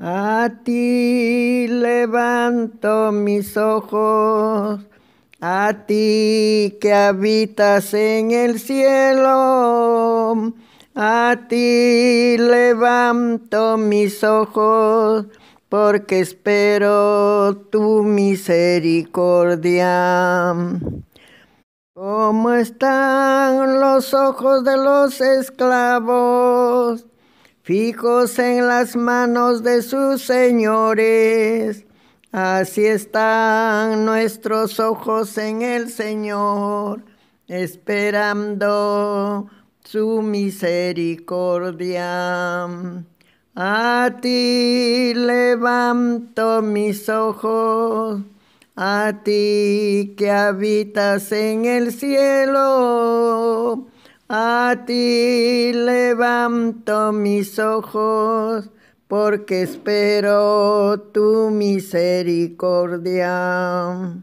A ti levanto mis ojos, a ti que habitas en el cielo, a ti levanto mis ojos, porque espero tu misericordia. ¿Cómo están los ojos de los esclavos? fijos en las manos de sus señores. Así están nuestros ojos en el Señor, esperando su misericordia. A ti levanto mis ojos, a ti que habitas en el cielo, a ti levanto Levanto mis ojos porque espero tu misericordia.